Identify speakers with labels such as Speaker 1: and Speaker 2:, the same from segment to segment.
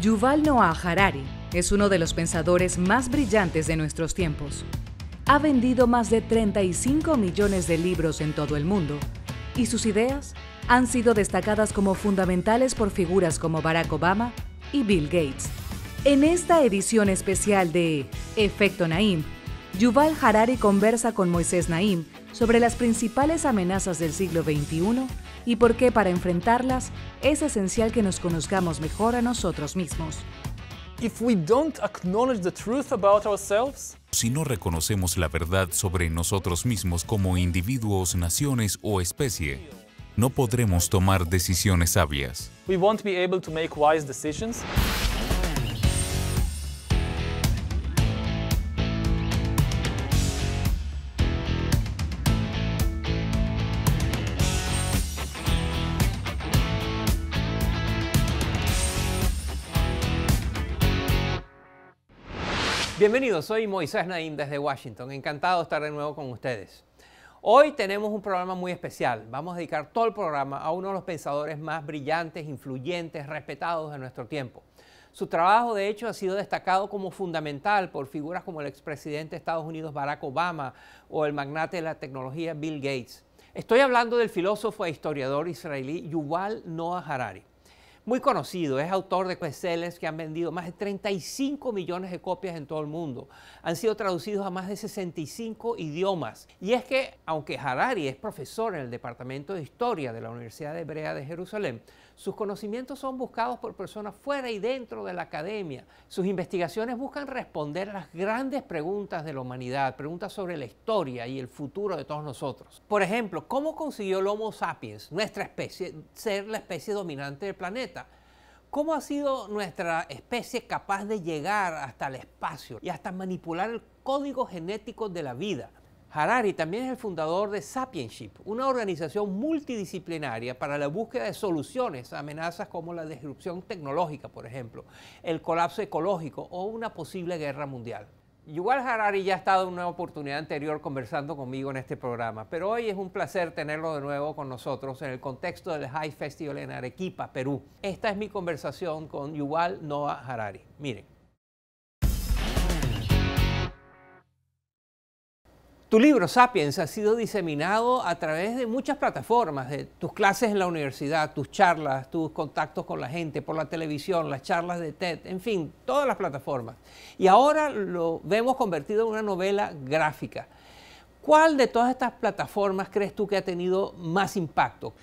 Speaker 1: Yuval Noah Harari es uno de los pensadores más brillantes de nuestros tiempos. Ha vendido más de 35 millones de libros en todo el mundo y sus ideas han sido destacadas como fundamentales por figuras como Barack Obama y Bill Gates. En esta edición especial de Efecto Naim, Yuval Harari conversa con Moisés Naim sobre las principales amenazas del siglo XXI y por qué para enfrentarlas es esencial que nos conozcamos mejor a nosotros mismos.
Speaker 2: Si no reconocemos la verdad sobre nosotros mismos como individuos, naciones o especie, no podremos tomar decisiones sabias.
Speaker 3: make
Speaker 4: Bienvenidos, soy Moisés Naim desde Washington. Encantado de estar de nuevo con ustedes. Hoy tenemos un programa muy especial. Vamos a dedicar todo el programa a uno de los pensadores más brillantes, influyentes, respetados de nuestro tiempo. Su trabajo, de hecho, ha sido destacado como fundamental por figuras como el expresidente de Estados Unidos Barack Obama o el magnate de la tecnología Bill Gates. Estoy hablando del filósofo e historiador israelí Yuval Noah Harari muy conocido, es autor de bestsellers que han vendido más de 35 millones de copias en todo el mundo. Han sido traducidos a más de 65 idiomas. Y es que, aunque Harari es profesor en el Departamento de Historia de la Universidad Hebrea de Jerusalén, sus conocimientos son buscados por personas fuera y dentro de la academia. Sus investigaciones buscan responder a las grandes preguntas de la humanidad, preguntas sobre la historia y el futuro de todos nosotros. Por ejemplo, ¿cómo consiguió el Homo sapiens, nuestra especie, ser la especie dominante del planeta? ¿Cómo ha sido nuestra especie capaz de llegar hasta el espacio y hasta manipular el código genético de la vida? Harari también es el fundador de Sapienship, una organización multidisciplinaria para la búsqueda de soluciones a amenazas como la disrupción tecnológica, por ejemplo, el colapso ecológico o una posible guerra mundial. Yuval Harari ya ha estado en una oportunidad anterior conversando conmigo en este programa, pero hoy es un placer tenerlo de nuevo con nosotros en el contexto del High Festival en Arequipa, Perú. Esta es mi conversación con Yuval Noah Harari. Miren. Tu libro Sapiens ha sido diseminado a través de muchas plataformas, de tus clases en la universidad, tus charlas, tus contactos con la gente, por la televisión, las charlas de TED, en fin, todas las plataformas. Y ahora lo vemos convertido en una novela gráfica. ¿Cuál de todas estas plataformas crees tú que ha tenido más impacto?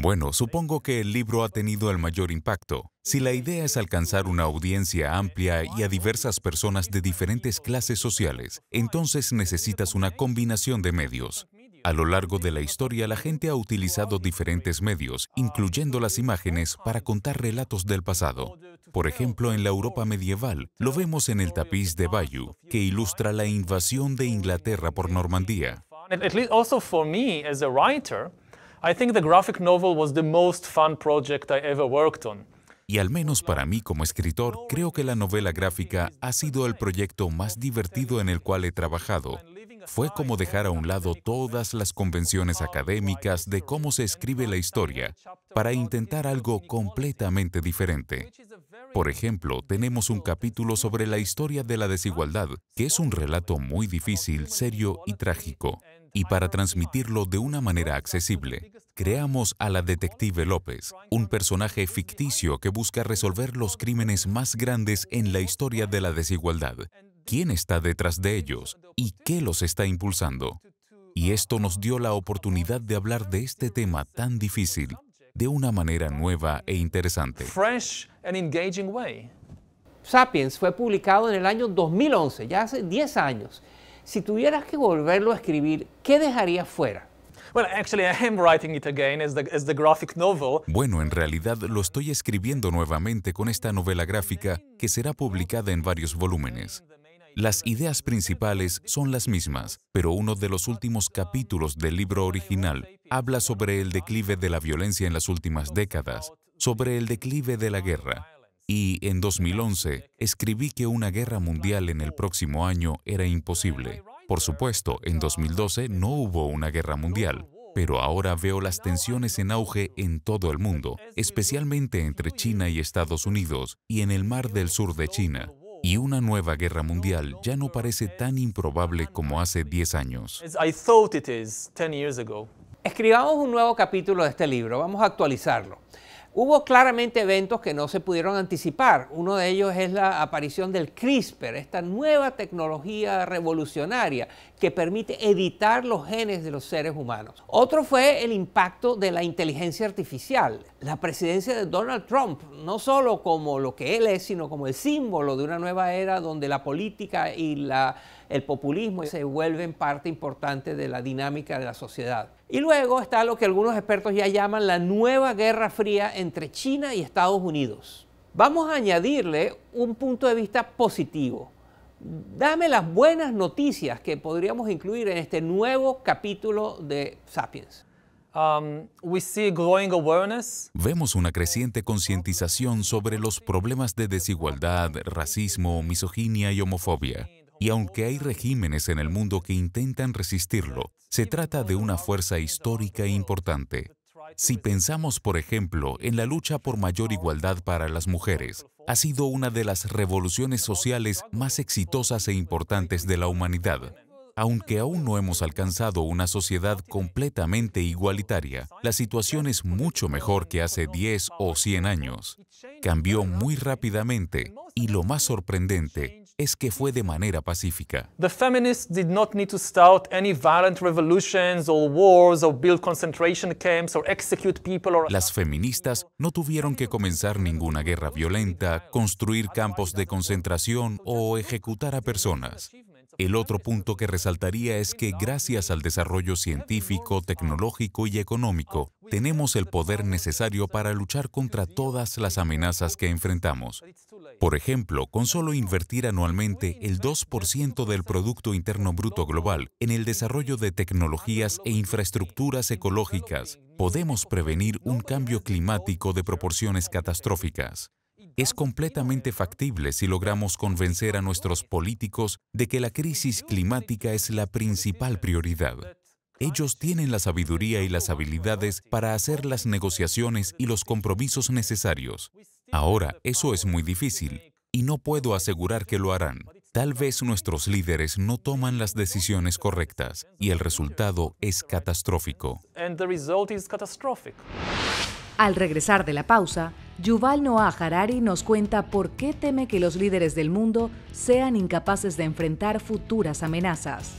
Speaker 2: Bueno, supongo que el libro ha tenido el mayor impacto. Si la idea es alcanzar una audiencia amplia y a diversas personas de diferentes clases sociales, entonces necesitas una combinación de medios. A lo largo de la historia, la gente ha utilizado diferentes medios, incluyendo las imágenes, para contar relatos del pasado. Por ejemplo, en la Europa medieval, lo vemos en el tapiz de Bayou, que ilustra la invasión de Inglaterra por Normandía. Y al menos para mí como escritor, creo que la novela gráfica ha sido el proyecto más divertido en el cual he trabajado, fue como dejar a un lado todas las convenciones académicas de cómo se escribe la historia para intentar algo completamente diferente. Por ejemplo, tenemos un capítulo sobre la historia de la desigualdad, que es un relato muy difícil, serio y trágico. Y para transmitirlo de una manera accesible, creamos a la Detective López, un personaje ficticio que busca resolver los crímenes más grandes en la historia de la desigualdad quién está detrás de ellos y qué los está impulsando. Y esto nos dio la oportunidad de hablar de este tema tan difícil de una manera nueva e interesante.
Speaker 4: Sapiens fue publicado en el año 2011, ya hace 10 años. Si tuvieras que volverlo a escribir, ¿qué dejaría fuera?
Speaker 2: Bueno, en realidad lo estoy escribiendo nuevamente con esta novela gráfica que será publicada en varios volúmenes. Las ideas principales son las mismas, pero uno de los últimos capítulos del libro original habla sobre el declive de la violencia en las últimas décadas, sobre el declive de la guerra. Y en 2011 escribí que una guerra mundial en el próximo año era imposible. Por supuesto, en 2012 no hubo una guerra mundial, pero ahora veo las tensiones en auge en todo el mundo, especialmente entre China y Estados Unidos y en el Mar del Sur de China y una nueva guerra mundial ya no parece tan improbable como hace 10 años.
Speaker 4: Escribamos un nuevo capítulo de este libro, vamos a actualizarlo. Hubo claramente eventos que no se pudieron anticipar. Uno de ellos es la aparición del CRISPR, esta nueva tecnología revolucionaria que permite editar los genes de los seres humanos. Otro fue el impacto de la inteligencia artificial. La presidencia de Donald Trump, no solo como lo que él es, sino como el símbolo de una nueva era donde la política y la el populismo se vuelven parte importante de la dinámica de la sociedad. Y luego está lo que algunos expertos ya llaman la nueva guerra fría entre China y Estados Unidos. Vamos a añadirle un punto de vista positivo. Dame las buenas noticias que podríamos incluir en este nuevo capítulo de Sapiens. Um,
Speaker 2: Vemos una creciente concientización sobre los problemas de desigualdad, racismo, misoginia y homofobia. Y aunque hay regímenes en el mundo que intentan resistirlo, se trata de una fuerza histórica importante. Si pensamos, por ejemplo, en la lucha por mayor igualdad para las mujeres, ha sido una de las revoluciones sociales más exitosas e importantes de la humanidad. Aunque aún no hemos alcanzado una sociedad completamente igualitaria, la situación es mucho mejor que hace 10 o 100 años. Cambió muy rápidamente y lo más sorprendente es que fue de manera pacífica. Las feministas no tuvieron que comenzar ninguna guerra violenta, construir campos de concentración o ejecutar a personas. El otro punto que resaltaría es que gracias al desarrollo científico, tecnológico y económico, tenemos el poder necesario para luchar contra todas las amenazas que enfrentamos. Por ejemplo, con solo invertir anualmente el 2% del Producto Interno Bruto Global en el desarrollo de tecnologías e infraestructuras ecológicas, podemos prevenir un cambio climático de proporciones catastróficas es completamente factible si logramos convencer a nuestros políticos de que la crisis climática es la principal prioridad. Ellos tienen la sabiduría y las habilidades para hacer las negociaciones y los compromisos necesarios. Ahora, eso es muy difícil y no puedo asegurar que lo harán. Tal vez nuestros líderes no toman las decisiones correctas y el resultado es catastrófico.
Speaker 1: Al regresar de la pausa, Yuval Noah Harari nos cuenta por qué teme que los líderes del mundo sean incapaces de enfrentar futuras amenazas.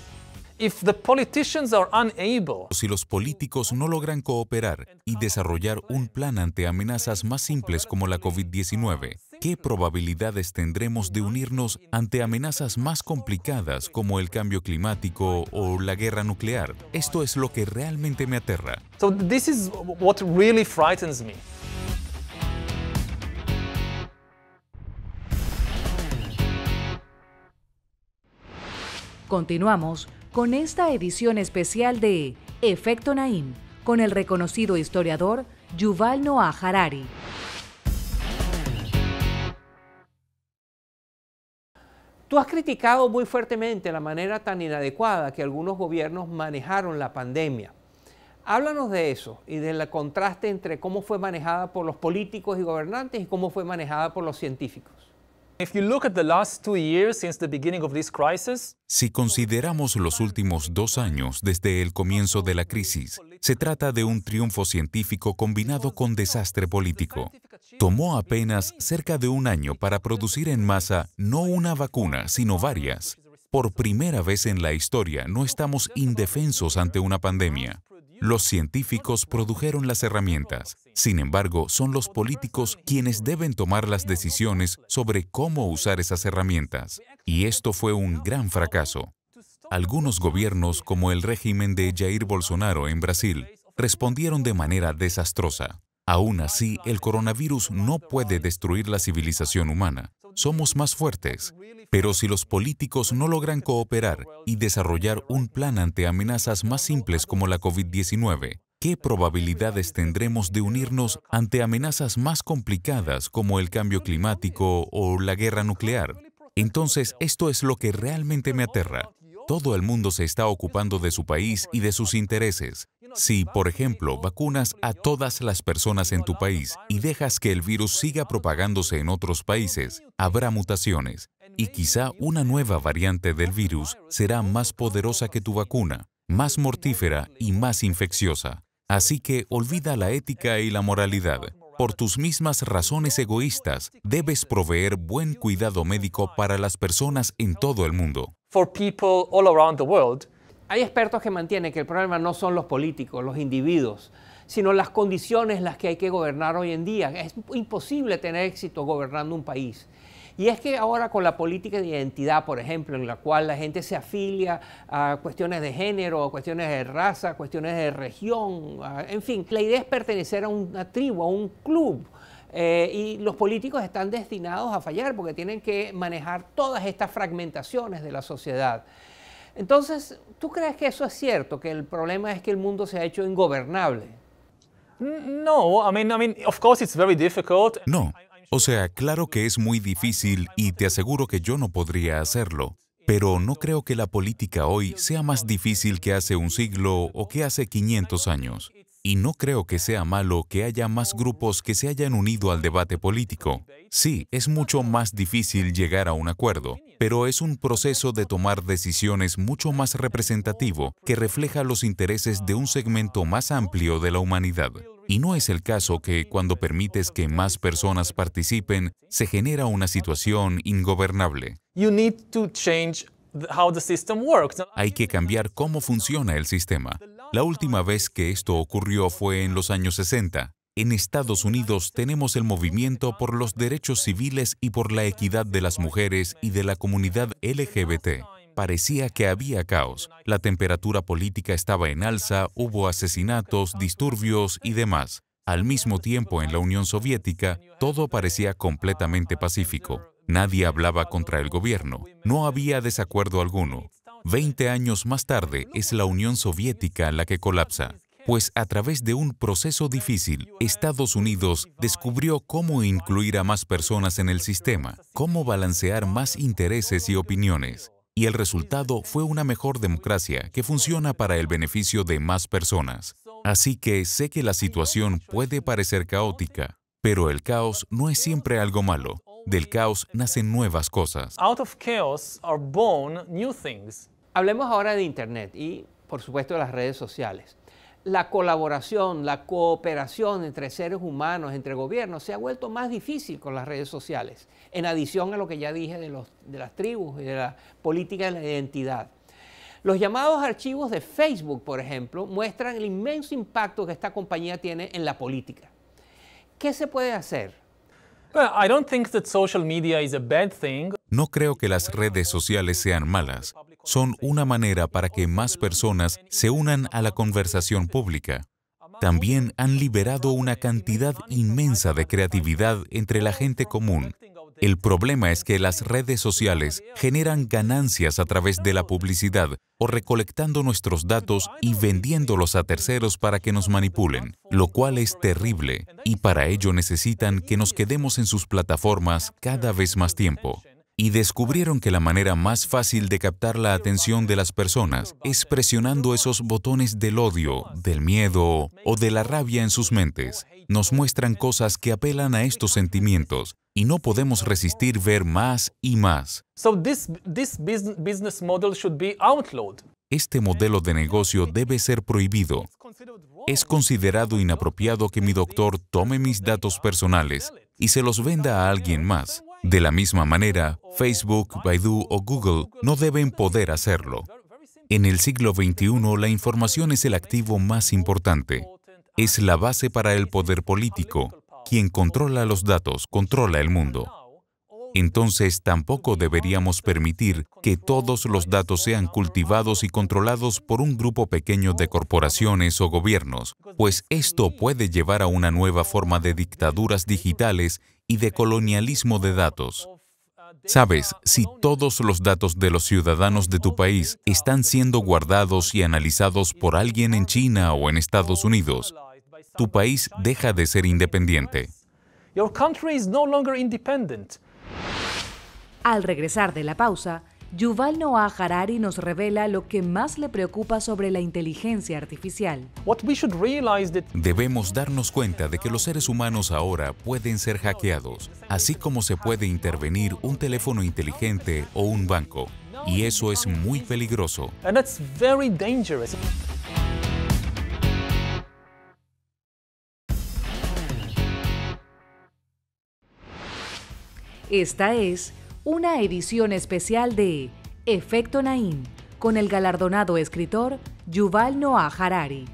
Speaker 2: si los políticos no logran cooperar y desarrollar un plan ante amenazas más simples como la COVID-19, ¿qué probabilidades tendremos de unirnos ante amenazas más complicadas como el cambio climático o la guerra nuclear? Esto es lo que realmente me aterra.
Speaker 1: Continuamos con esta edición especial de Efecto Naim con el reconocido historiador Yuval Noah Harari.
Speaker 4: Tú has criticado muy fuertemente la manera tan inadecuada que algunos gobiernos manejaron la pandemia. Háblanos de eso y del contraste entre cómo fue manejada por los políticos y gobernantes y cómo fue manejada por los científicos.
Speaker 2: Si consideramos los últimos dos años desde el comienzo de la crisis, se trata de un triunfo científico combinado con desastre político. Tomó apenas cerca de un año para producir en masa no una vacuna, sino varias. Por primera vez en la historia no estamos indefensos ante una pandemia. Los científicos produjeron las herramientas, sin embargo, son los políticos quienes deben tomar las decisiones sobre cómo usar esas herramientas. Y esto fue un gran fracaso. Algunos gobiernos, como el régimen de Jair Bolsonaro en Brasil, respondieron de manera desastrosa. Aún así, el coronavirus no puede destruir la civilización humana. Somos más fuertes. Pero si los políticos no logran cooperar y desarrollar un plan ante amenazas más simples como la COVID-19, ¿qué probabilidades tendremos de unirnos ante amenazas más complicadas como el cambio climático o la guerra nuclear? Entonces, esto es lo que realmente me aterra. Todo el mundo se está ocupando de su país y de sus intereses. Si, por ejemplo, vacunas a todas las personas en tu país y dejas que el virus siga propagándose en otros países, habrá mutaciones y quizá una nueva variante del virus será más poderosa que tu vacuna, más mortífera y más infecciosa. Así que olvida la ética y la moralidad. Por tus mismas razones egoístas, debes proveer buen cuidado médico para las personas en todo el mundo.
Speaker 4: Hay expertos que mantienen que el problema no son los políticos, los individuos, sino las condiciones en las que hay que gobernar hoy en día. Es imposible tener éxito gobernando un país. Y es que ahora con la política de identidad, por ejemplo, en la cual la gente se afilia a cuestiones de género, cuestiones de raza, cuestiones de región, en fin, la idea es pertenecer a una tribu, a un club. Eh, y los políticos están destinados a fallar porque tienen que manejar todas estas fragmentaciones de la sociedad. Entonces, ¿tú crees que eso es cierto? Que el problema es que el mundo se ha hecho ingobernable.
Speaker 2: No, I mean, I mean,
Speaker 3: of course it's very difficult.
Speaker 2: No, o sea, claro que es muy difícil y te aseguro que yo no podría hacerlo, pero no creo que la política hoy sea más difícil que hace un siglo o que hace 500 años. Y no creo que sea malo que haya más grupos que se hayan unido al debate político. Sí, es mucho más difícil llegar a un acuerdo, pero es un proceso de tomar decisiones mucho más representativo que refleja los intereses de un segmento más amplio de la humanidad. Y no es el caso que cuando permites que más personas participen, se genera una situación ingobernable. Hay que cambiar cómo funciona el sistema. La última vez que esto ocurrió fue en los años 60. En Estados Unidos tenemos el movimiento por los derechos civiles y por la equidad de las mujeres y de la comunidad LGBT parecía que había caos. La temperatura política estaba en alza, hubo asesinatos, disturbios y demás. Al mismo tiempo, en la Unión Soviética, todo parecía completamente pacífico. Nadie hablaba contra el gobierno, no había desacuerdo alguno. Veinte años más tarde es la Unión Soviética la que colapsa, pues a través de un proceso difícil, Estados Unidos descubrió cómo incluir a más personas en el sistema, cómo balancear más intereses y opiniones y el resultado fue una mejor democracia que funciona para el beneficio de más personas. Así que sé que la situación puede parecer caótica, pero el caos no es siempre algo malo. Del caos nacen nuevas cosas.
Speaker 4: Hablemos ahora de Internet y, por supuesto, de las redes sociales la colaboración, la cooperación entre seres humanos, entre gobiernos, se ha vuelto más difícil con las redes sociales, en adición a lo que ya dije de, las tribus y de la política de la identidad. Los llamados archivos de Facebook, por ejemplo, muestran el inmenso impacto que esta compañía tiene en la política. ¿Qué se puede hacer?
Speaker 2: No creo que las redes sociales sean malas son una manera para que más personas se unan a la conversación pública. También han liberado una cantidad inmensa de creatividad entre la gente común. El problema es que las redes sociales generan ganancias a través de la publicidad o recolectando nuestros datos y vendiéndolos a terceros para que nos manipulen, lo cual es terrible y para ello necesitan que nos quedemos en sus plataformas cada vez más tiempo y descubrieron que la manera más fácil de captar la atención de las personas es presionando esos botones del odio, del miedo o de la rabia en sus mentes. Nos muestran cosas que apelan a estos sentimientos y no podemos resistir ver más y más. Este modelo de negocio debe ser prohibido. Es considerado inapropiado que mi doctor tome mis datos personales y se los venda a alguien más. De la misma manera, Facebook, Baidu o Google no deben poder hacerlo. En el siglo XXI, la información es el activo más importante. Es la base para el poder político. Quien controla los datos, controla el mundo. Entonces tampoco deberíamos permitir que todos los datos sean cultivados y controlados por un grupo pequeño de corporaciones o gobiernos, pues esto puede llevar a una nueva forma de dictaduras digitales y de colonialismo de datos. Sabes, si todos los datos de los ciudadanos de tu país están siendo guardados y analizados por alguien en China o en Estados Unidos, tu país deja de ser independiente.
Speaker 1: Al regresar de la pausa, Yuval Noah Harari nos revela lo que más le preocupa sobre la inteligencia artificial.
Speaker 2: Debemos darnos cuenta de que los seres humanos ahora pueden ser hackeados, así como se puede intervenir un teléfono inteligente o un banco. Y eso es muy peligroso.
Speaker 1: Esta es una edición especial de Efecto Naín con el galardonado escritor Yuval Noah Harari.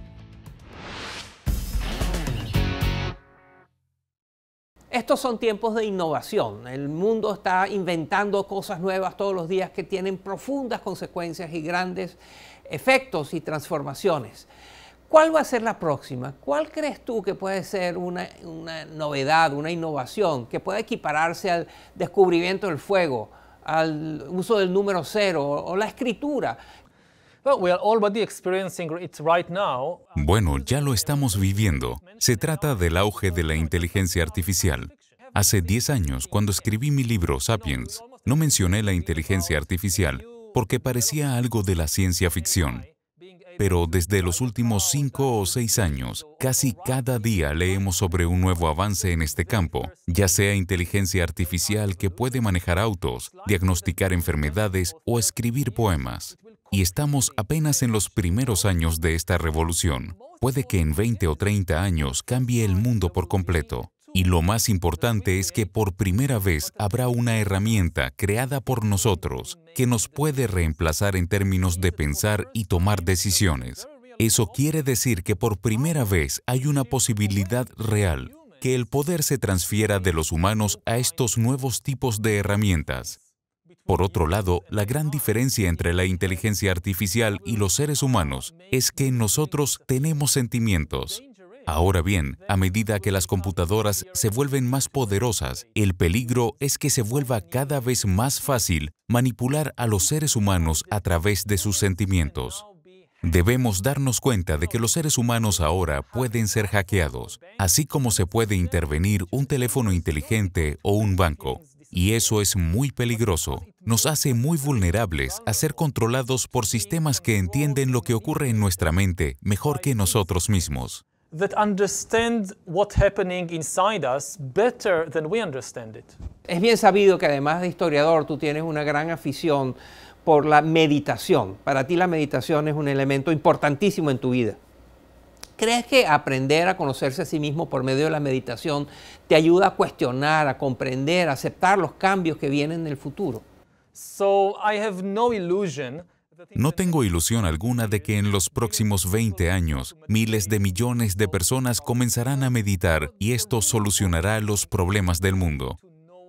Speaker 4: Estos son tiempos de innovación. El mundo está inventando cosas nuevas todos los días que tienen profundas consecuencias y grandes efectos y transformaciones. ¿Cuál va a ser la próxima? ¿Cuál crees tú que puede ser una, novedad, una innovación que pueda equipararse al descubrimiento del fuego, al uso del número cero o la escritura?
Speaker 2: Bueno, ya lo estamos viviendo. Se trata del auge de la inteligencia artificial. Hace 10 años, cuando escribí mi libro Sapiens, no mencioné la inteligencia artificial porque parecía algo de la ciencia ficción pero desde los últimos cinco o seis años, casi cada día leemos sobre un nuevo avance en este campo, ya sea inteligencia artificial que puede manejar autos, diagnosticar enfermedades o escribir poemas. Y estamos apenas en los primeros años de esta revolución. Puede que en 20 o 30 años cambie el mundo por completo. Y lo más importante es que por primera vez habrá una herramienta creada por nosotros que nos puede reemplazar en términos de pensar y tomar decisiones. Eso quiere decir que por primera vez hay una posibilidad real que el poder se transfiera de los humanos a estos nuevos tipos de herramientas. Por otro lado, la gran diferencia entre la inteligencia artificial y los seres humanos es que nosotros tenemos sentimientos, Ahora bien, a medida que las computadoras se vuelven más poderosas, el peligro es que se vuelva cada vez más fácil manipular a los seres humanos a través de sus sentimientos. Debemos darnos cuenta de que los seres humanos ahora pueden ser hackeados, así como se puede intervenir un teléfono inteligente o un banco. Y eso es muy peligroso. Nos hace muy vulnerables a ser controlados por sistemas que entienden lo que ocurre en nuestra mente mejor que nosotros mismos
Speaker 3: that understand what's happening inside us better than we understand it.
Speaker 4: Es bien sabido que además de historiador tú tienes una gran afición por la meditación. Para ti la meditación es un elemento importantísimo en tu vida. ¿Crees que aprender a conocerse a sí mismo por medio de la meditación te ayuda a cuestionar, a comprender, a aceptar los cambios que vienen en el futuro? So
Speaker 3: I have no illusion
Speaker 2: no tengo ilusión alguna de que en los próximos 20 años miles de millones de personas comenzarán a meditar y esto solucionará los problemas del mundo.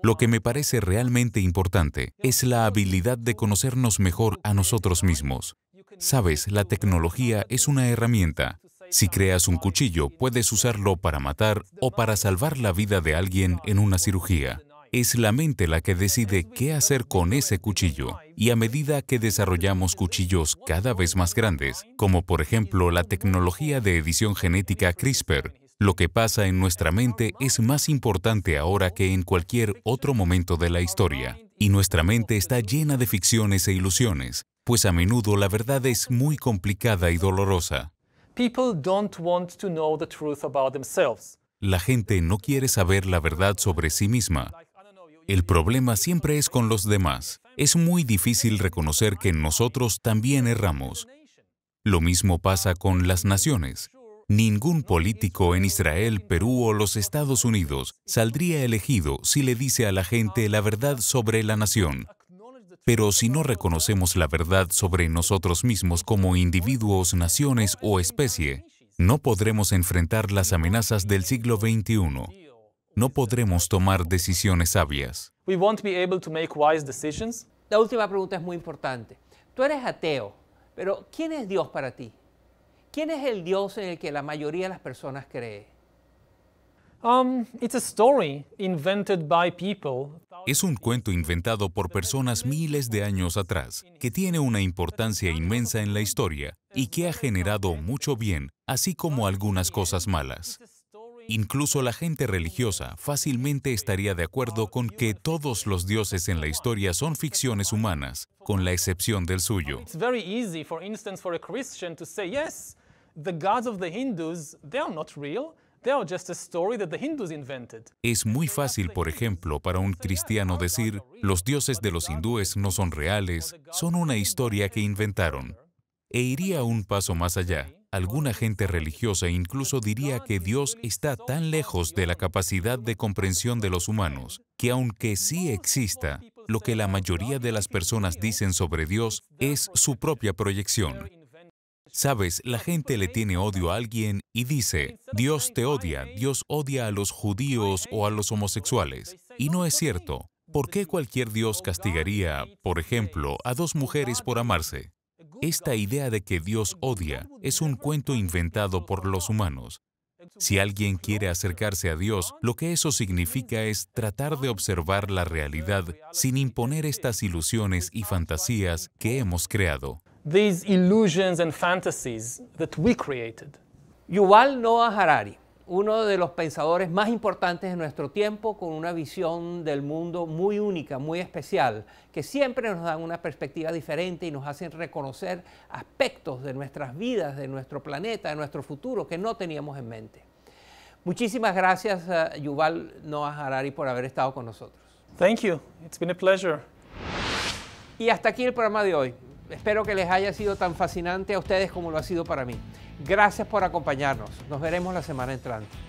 Speaker 2: Lo que me parece realmente importante es la habilidad de conocernos mejor a nosotros mismos. Sabes, la tecnología es una herramienta. Si creas un cuchillo, puedes usarlo para matar o para salvar la vida de alguien en una cirugía. Es la mente la que decide qué hacer con ese cuchillo. Y a medida que desarrollamos cuchillos cada vez más grandes, como por ejemplo la tecnología de edición genética CRISPR, lo que pasa en nuestra mente es más importante ahora que en cualquier otro momento de la historia. Y nuestra mente está llena de ficciones e ilusiones, pues a menudo la verdad es muy complicada y dolorosa. La gente no quiere saber la verdad sobre sí misma, el problema siempre es con los demás. Es muy difícil reconocer que nosotros también erramos. Lo mismo pasa con las naciones. Ningún político en Israel, Perú o los Estados Unidos saldría elegido si le dice a la gente la verdad sobre la nación. Pero si no reconocemos la verdad sobre nosotros mismos como individuos, naciones o especie, no podremos enfrentar las amenazas del siglo XXI no podremos tomar decisiones sabias.
Speaker 3: La
Speaker 4: última pregunta es muy importante. Tú eres ateo, pero ¿quién es Dios para ti? ¿Quién es el Dios en el que la mayoría de las personas cree? Um,
Speaker 2: es un cuento inventado por personas miles de años atrás, que tiene una importancia inmensa en la historia y que ha generado mucho bien, así como algunas cosas malas. Incluso la gente religiosa fácilmente estaría de acuerdo con que todos los dioses en la historia son ficciones humanas, con la excepción del suyo. Es muy fácil, por ejemplo, para un cristiano decir, los dioses de los hindúes no son reales, son una historia que inventaron. E iría un paso más allá. Alguna gente religiosa incluso diría que Dios está tan lejos de la capacidad de comprensión de los humanos que aunque sí exista, lo que la mayoría de las personas dicen sobre Dios es su propia proyección. Sabes, la gente le tiene odio a alguien y dice, Dios te odia, Dios odia a los judíos o a los homosexuales. Y no es cierto. ¿Por qué cualquier Dios castigaría, por ejemplo, a dos mujeres por amarse? Esta idea de que Dios odia es un cuento inventado por los humanos. Si alguien quiere acercarse a Dios, lo que eso significa es tratar de observar la realidad sin imponer estas ilusiones y fantasías que hemos creado.
Speaker 4: Yuval Noah Harari uno de los pensadores más importantes de nuestro tiempo, con una visión del mundo muy única, muy especial, que siempre nos dan una perspectiva diferente y nos hacen reconocer aspectos de nuestras vidas, de nuestro planeta, de nuestro futuro que no teníamos en mente. Muchísimas gracias, a eh, Yuval Noah Harari, por haber estado con nosotros. Thank you. It's been a pleasure. Y hasta aquí el programa de hoy. Espero que les haya sido tan fascinante a ustedes como lo ha sido para mí. Gracias por acompañarnos. Nos veremos la semana entrante.